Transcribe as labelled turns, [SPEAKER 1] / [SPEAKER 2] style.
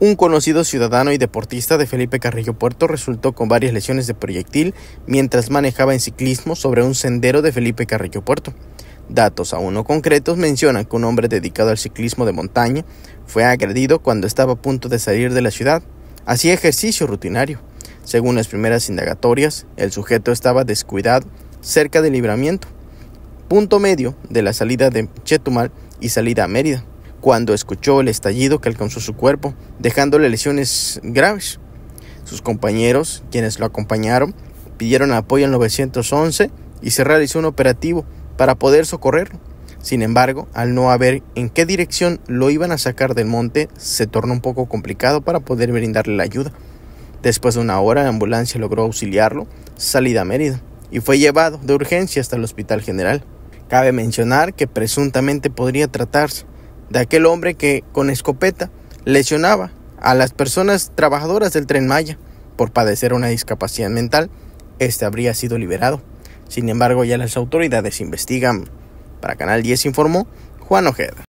[SPEAKER 1] Un conocido ciudadano y deportista de Felipe Carrillo Puerto resultó con varias lesiones de proyectil mientras manejaba en ciclismo sobre un sendero de Felipe Carrillo Puerto. Datos aún no concretos mencionan que un hombre dedicado al ciclismo de montaña fue agredido cuando estaba a punto de salir de la ciudad. Hacía ejercicio rutinario. Según las primeras indagatorias, el sujeto estaba descuidado cerca del libramiento, punto medio de la salida de Chetumal y salida a Mérida, cuando escuchó el estallido que alcanzó su cuerpo, dejándole lesiones graves. Sus compañeros, quienes lo acompañaron, pidieron apoyo al 911 y se realizó un operativo para poder socorrerlo. Sin embargo, al no haber en qué dirección lo iban a sacar del monte, se tornó un poco complicado para poder brindarle la ayuda. Después de una hora, la ambulancia logró auxiliarlo, salida a Mérida, y fue llevado de urgencia hasta el Hospital General. Cabe mencionar que presuntamente podría tratarse de aquel hombre que con escopeta lesionaba a las personas trabajadoras del tren Maya por padecer una discapacidad mental, este habría sido liberado. Sin embargo, ya las autoridades investigan. Para Canal 10 informó Juan Ojeda.